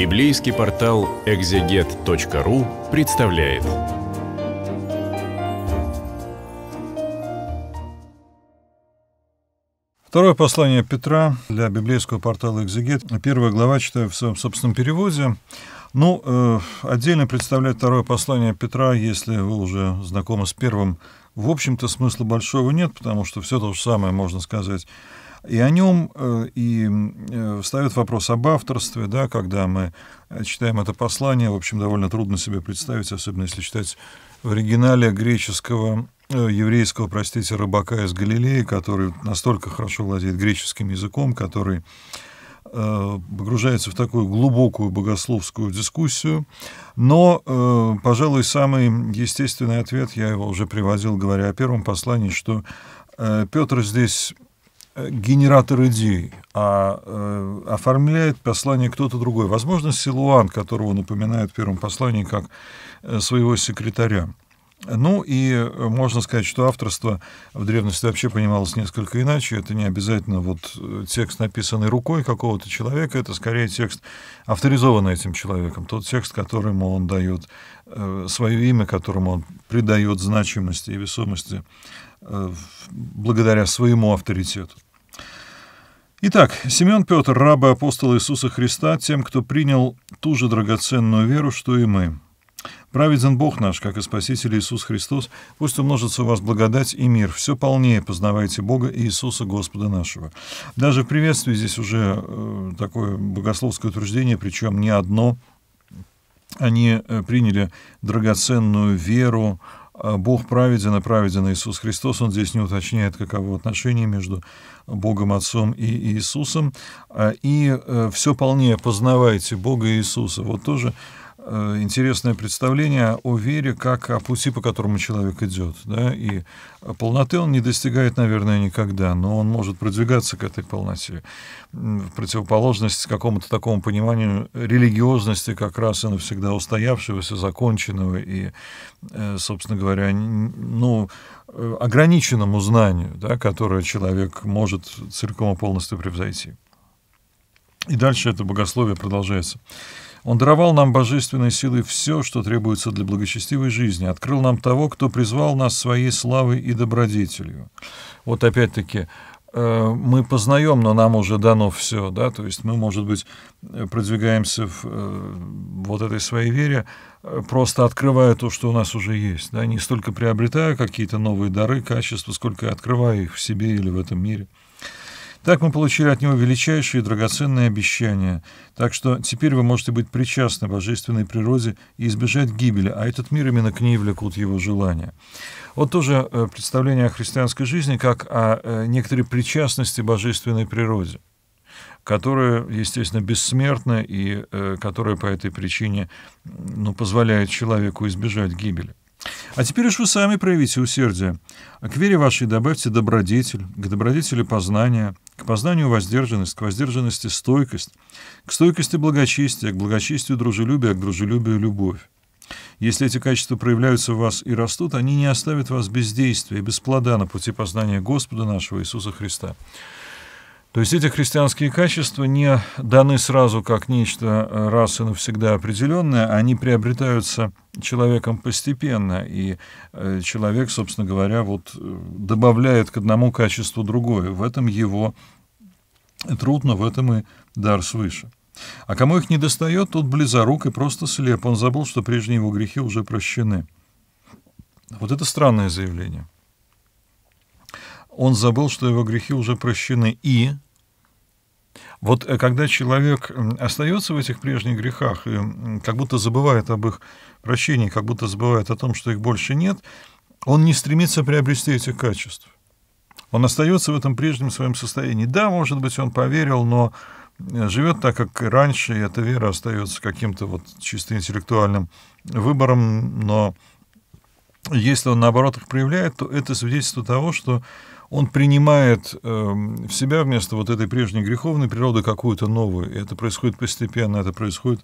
Библейский портал экзегет.ру представляет. Второе послание Петра для библейского портала «Экзегет». Первая глава читаю в своем собственном переводе. Ну, э, отдельно представлять второе послание Петра, если вы уже знакомы с первым, в общем-то смысла большого нет, потому что все то же самое можно сказать и о нем э, и встает э, вопрос об авторстве, да, когда мы э, читаем это послание, в общем, довольно трудно себе представить, особенно если читать в оригинале греческого еврейского, простите, рыбака из Галилеи, который настолько хорошо владеет греческим языком, который погружается в такую глубокую богословскую дискуссию. Но, пожалуй, самый естественный ответ, я его уже приводил, говоря о первом послании, что Петр здесь Э, генератор идей, а э, оформляет послание кто-то другой. Возможно, Силуан, которого напоминает в первом послании как э, своего секретаря. Ну и э, можно сказать, что авторство в древности вообще понималось несколько иначе. Это не обязательно вот текст, написанный рукой какого-то человека, это скорее текст, авторизованный этим человеком. Тот текст, которому он дает свое имя, которому он придает значимости и весомости благодаря своему авторитету. Итак, Семен Петр, раба апостола Иисуса Христа, тем, кто принял ту же драгоценную веру, что и мы. Праведен Бог наш, как и Спаситель Иисус Христос, пусть умножится у вас благодать и мир. Все полнее познавайте Бога и Иисуса Господа нашего. Даже приветствую здесь уже э, такое богословское утверждение, причем не одно. Они э, приняли драгоценную веру, а, Бог праведен, а праведен Иисус Христос. Он здесь не уточняет, каково отношение между Богом Отцом и Иисусом. А, и э, все полнее познавайте Бога и Иисуса. Вот тоже Э, интересное представление о вере как о пути, по которому человек идет. Да? И полноты он не достигает, наверное, никогда, но он может продвигаться к этой полноте. В противоположность какому-то такому пониманию религиозности как раз и навсегда устоявшегося, законченного и, э, собственно говоря, ну, э, ограниченному знанию, да, которое человек может целиком и полностью превзойти. И дальше это богословие продолжается. Он даровал нам божественной силой все, что требуется для благочестивой жизни, открыл нам того, кто призвал нас своей славой и добродетелью. Вот опять-таки, э, мы познаем, но нам уже дано все, да, то есть мы, может быть, продвигаемся в э, вот этой своей вере, э, просто открывая то, что у нас уже есть, да, не столько приобретая какие-то новые дары, качества, сколько открывая их в себе или в этом мире. Так мы получили от него величайшие драгоценные обещания, так что теперь вы можете быть причастны божественной природе и избежать гибели, а этот мир именно к ней влекут его желания. Вот тоже э, представление о христианской жизни как о э, некоторой причастности божественной природе которая, естественно, бессмертна и э, которая по этой причине ну, позволяет человеку избежать гибели. А теперь уж вы сами проявите усердие. К вере вашей добавьте добродетель, к добродетели познания, к познанию воздержанность, к воздержанности стойкость, к стойкости благочестие, к благочестию дружелюбие, к дружелюбию любовь. Если эти качества проявляются в вас и растут, они не оставят вас без действия, без плода на пути познания Господа нашего Иисуса Христа. То есть эти христианские качества не даны сразу как нечто э, раз и навсегда определенное, они приобретаются человеком постепенно, и э, человек, собственно говоря, вот э, добавляет к одному качеству другое. В этом его трудно, в этом и дар свыше. А кому их не достает, тот близорук и просто слеп. Он забыл, что прежние его грехи уже прощены. Вот это странное заявление он забыл, что его грехи уже прощены. И вот э, когда человек остается в этих прежних грехах, и как будто забывает об их прощении, как будто забывает о том, что их больше нет, он не стремится приобрести этих качеств. Он остается в этом прежнем своем состоянии. Да, может быть, он поверил, но э, живет так, как раньше, и эта вера остается каким-то вот чисто интеллектуальным выбором, но если он, наоборот, их проявляет, то это свидетельство того, что он принимает эм, в себя вместо вот этой прежней греховной природы какую-то новую. И это происходит постепенно, это происходит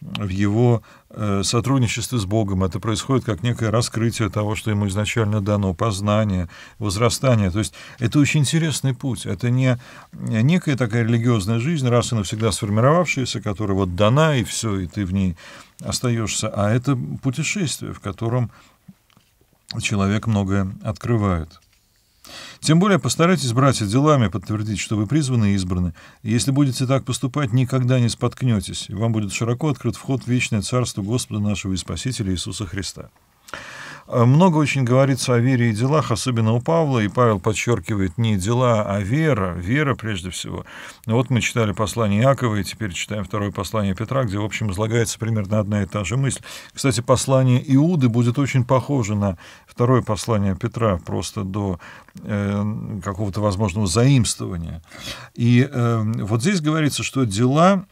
в его э, сотрудничестве с Богом. Это происходит как некое раскрытие того, что ему изначально дано, познание, возрастание. То есть это очень интересный путь. Это не некая такая религиозная жизнь, раз и навсегда сформировавшаяся, которая вот дана, и все, и ты в ней остаешься. А это путешествие, в котором человек многое открывает. Тем более постарайтесь, братья, делами подтвердить, что вы призваны и избраны. если будете так поступать, никогда не споткнетесь, и вам будет широко открыт вход в вечное царство Господа нашего и Спасителя Иисуса Христа. Э, много очень говорится о вере и делах, особенно у Павла, и Павел подчеркивает не дела, а вера, вера прежде всего. Ну, вот мы читали послание Якова, и теперь читаем второе послание Петра, где, в общем, излагается примерно одна и та же мысль. Кстати, послание Иуды будет очень похоже на второе послание Петра, просто до э, какого-то возможного заимствования. И э, вот здесь говорится, что дела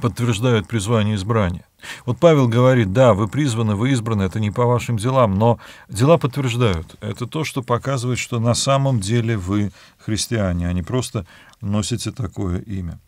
подтверждают призвание избрания. Вот Павел говорит, да, вы призваны, вы избраны, это не по вашим делам, но дела подтверждают. Это то, что показывает, что на самом деле вы христиане, а не просто носите такое имя.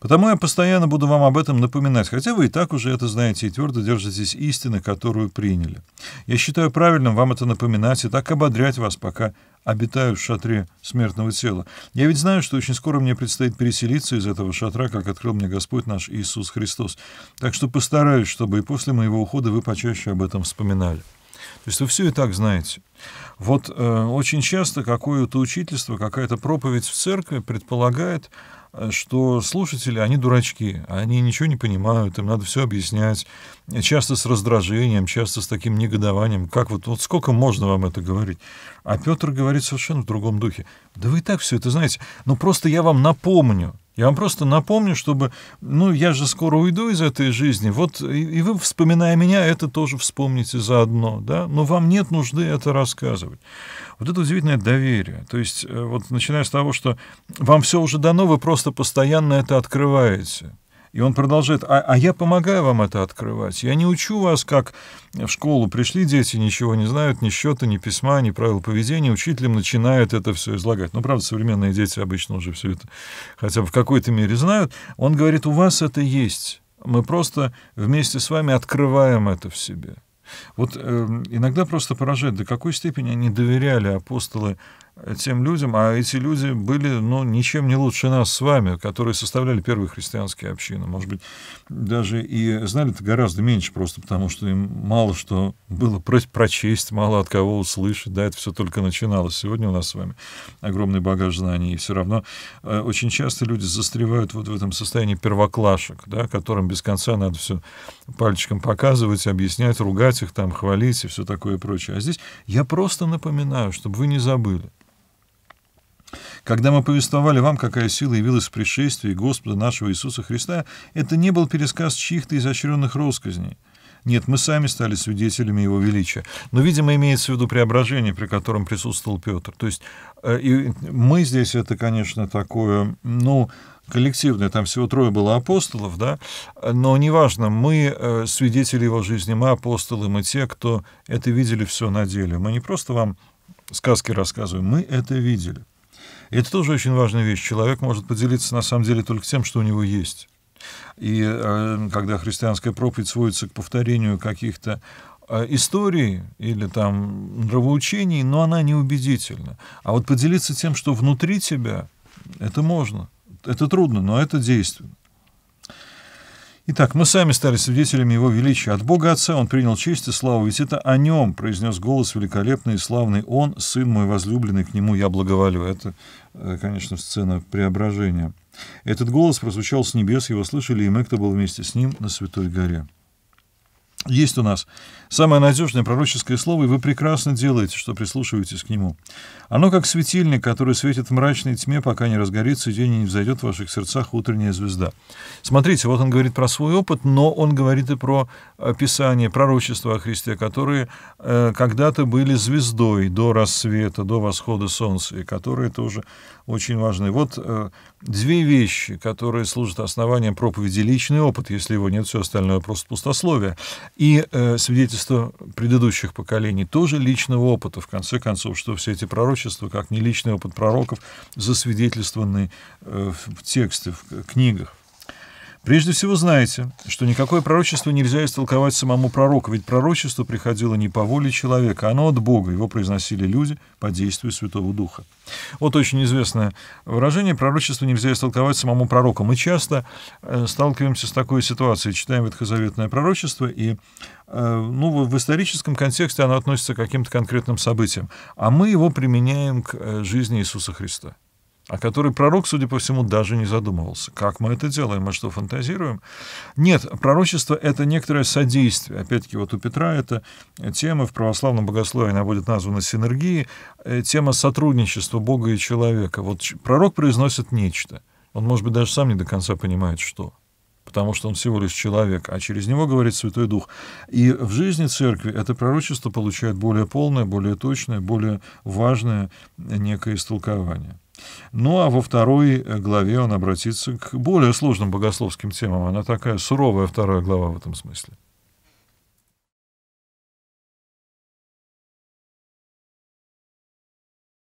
Потому я постоянно буду вам об этом напоминать, хотя вы и так уже это знаете и твердо держитесь истины, которую приняли. Я считаю правильным вам это напоминать и так ободрять вас, пока обитаю в шатре смертного тела. Я ведь знаю, что очень скоро мне предстоит переселиться из этого шатра, как открыл мне Господь наш Иисус Христос. Так что постараюсь, чтобы и после моего ухода вы почаще об этом вспоминали. То есть вы все и так знаете. Вот э, очень часто какое-то учительство, какая-то проповедь в церкви предполагает что слушатели, они дурачки, они ничего не понимают, им надо все объяснять, часто с раздражением, часто с таким негодованием, как вот, вот сколько можно вам это говорить? А Петр говорит совершенно в другом духе, да вы и так все это знаете, но ну, просто я вам напомню, я вам просто напомню, чтобы, ну, я же скоро уйду из этой жизни, вот и, и вы, вспоминая меня, это тоже вспомните заодно, да, но вам нет нужды это рассказывать. Вот это удивительное доверие, то есть э, вот начиная с того, что вам все уже дано, вы просто постоянно это открываете, и он продолжает, а, а я помогаю вам это открывать. Я не учу вас, как в школу пришли дети, ничего не знают, ни счета, ни письма, ни правил поведения. Учителям начинают это все излагать. Но ну, правда, современные дети обычно уже все это хотя бы в какой-то мере знают. Он говорит, у вас это есть. Мы просто вместе с вами открываем это в себе. Вот э, иногда просто поражает, до какой степени они доверяли апостолы тем людям, а эти люди были, ну, ничем не лучше нас с вами, которые составляли первые христианские общины. Может быть, даже и знали это гораздо меньше, просто потому что им мало что было про прочесть, мало от кого услышать, да, это все только начиналось. Сегодня у нас с вами огромный багаж знаний, и все равно э, очень часто люди застревают вот в этом состоянии первоклашек, да, которым без конца надо все пальчиком показывать, объяснять, ругать их там, хвалить и все такое прочее. А здесь я просто напоминаю, чтобы вы не забыли. Когда мы повествовали вам, какая сила явилась в пришествии Господа нашего Иисуса Христа, это не был пересказ чьих-то изощренных росказней. Нет, мы сами стали свидетелями Его величия. Но, видимо, имеется в виду преображение, при котором присутствовал Петр. То есть э, и мы здесь, это, конечно, такое, ну, коллективное, там всего трое было апостолов, да, но неважно, мы э, свидетели его жизни, мы апостолы, мы те, кто это видели все на деле. Мы не просто вам сказки рассказываем, мы это видели. И это тоже очень важная вещь. Человек может поделиться на самом деле только тем, что у него есть. И э, когда христианская проповедь сводится к повторению каких-то э, историй или там нравоучений, но она не убедительна. А вот поделиться тем, что внутри тебя, это можно. Это трудно, но это действенно. Итак, мы сами стали свидетелями Его величия. От Бога Отца Он принял честь и славу, ведь это о Нем произнес голос великолепный и славный Он, Сын мой возлюбленный, к Нему я благоволю. Это, э, конечно, сцена преображения. Этот голос прозвучал с небес, его слышали и мы, кто был вместе с Ним на Святой горе. Есть у нас самое надежное пророческое слово, и вы прекрасно делаете, что прислушиваетесь к нему. Оно как светильник, который светит в мрачной тьме, пока не разгорится и день не взойдет в ваших сердцах утренняя звезда. Смотрите, вот он говорит про свой опыт, но он говорит и про э, Писание, пророчества о Христе, которые э, когда-то были звездой до рассвета, до восхода солнца, и которые тоже очень важны. Вот э, Две вещи, которые служат основанием проповеди личный опыт, если его нет, все остальное просто пустословие, и э, свидетельство предыдущих поколений, тоже личного опыта, в конце концов, что все эти пророчества, как не личный опыт пророков, засвидетельствованы э, в тексте, в книгах. Прежде всего знаете, что никакое пророчество нельзя истолковать самому пророку, ведь пророчество приходило не по воле человека, оно от Бога, его произносили люди по действию Святого Духа. Вот очень известное выражение «пророчество нельзя истолковать самому пророку». Мы часто э, сталкиваемся с такой ситуацией, читаем ветхозаветное пророчество, и э, ну, в историческом контексте оно относится к каким-то конкретным событиям, а мы его применяем к э, жизни Иисуса Христа о которой пророк, судя по всему, даже не задумывался. Как мы это делаем? Мы что, фантазируем? Нет, пророчество — это некоторое содействие. Опять-таки, вот у Петра эта тема в православном богословии, она будет названа синергией, э, тема сотрудничества Бога и человека. Вот пророк произносит нечто. Он, может быть, даже сам не до конца понимает, что потому что он всего лишь человек, а через него говорит Святой Дух. И в жизни церкви это пророчество получает более полное, более точное, более важное некое истолкование. Ну а во второй э, главе он обратится к более сложным богословским темам. Она такая суровая вторая глава в этом смысле.